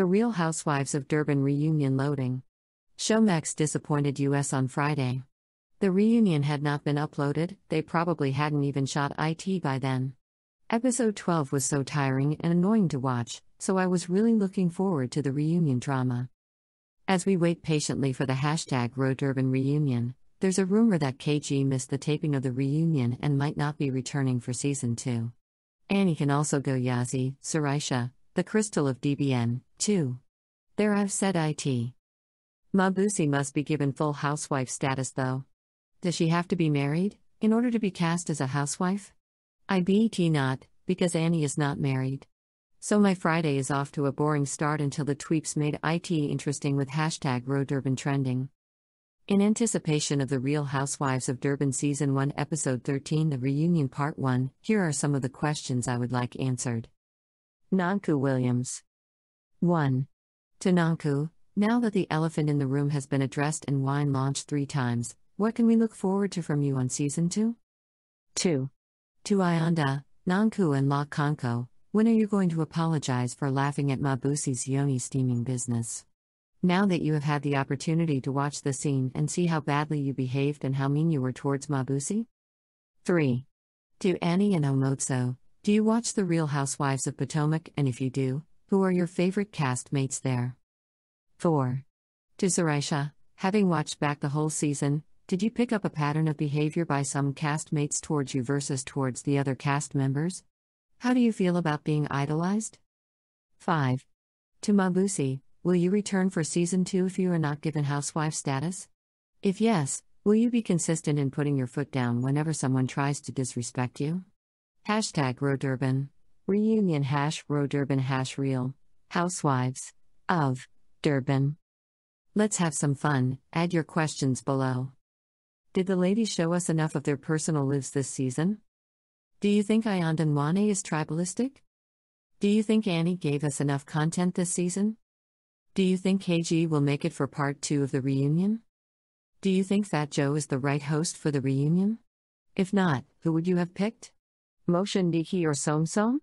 The Real Housewives of Durban reunion loading. Showmax disappointed US on Friday. The reunion had not been uploaded, they probably hadn't even shot IT by then. Episode 12 was so tiring and annoying to watch, so I was really looking forward to the reunion drama. As we wait patiently for the hashtag Durban reunion, there's a rumor that KG missed the taping of the reunion and might not be returning for season 2. Annie can also go Yazi, Saraisha, the crystal of DBN, 2. There I've said it. Mabusi must be given full housewife status though. Does she have to be married, in order to be cast as a housewife? I bet not, because Annie is not married. So my Friday is off to a boring start until the tweeps made IT interesting with hashtag RoDurban trending. In anticipation of The Real Housewives of Durban Season 1 Episode 13 The Reunion Part 1, here are some of the questions I would like answered. Nanku Williams. 1. To Nanku, now that the elephant in the room has been addressed and wine launched three times, what can we look forward to from you on season two? 2. To Ayanda, Nanku, and La Kanko, when are you going to apologize for laughing at Mabusi's yoni steaming business? Now that you have had the opportunity to watch the scene and see how badly you behaved and how mean you were towards Mabusi? 3. To Annie and Omotso, do you watch The Real Housewives of Potomac? And if you do, who are your favorite cast mates there? 4. To Zarisha, having watched back the whole season, did you pick up a pattern of behavior by some cast mates towards you versus towards the other cast members? How do you feel about being idolized? 5. To Mabusi, will you return for season 2 if you are not given housewife status? If yes, will you be consistent in putting your foot down whenever someone tries to disrespect you? Hashtag Rodurban. Reunion hash Rodurban hash real. Housewives. Of. Durban. Let's have some fun, add your questions below. Did the ladies show us enough of their personal lives this season? Do you think Ayandanwane is tribalistic? Do you think Annie gave us enough content this season? Do you think KG will make it for part 2 of the reunion? Do you think Fat Joe is the right host for the reunion? If not, who would you have picked? Motion Diki or Somsom?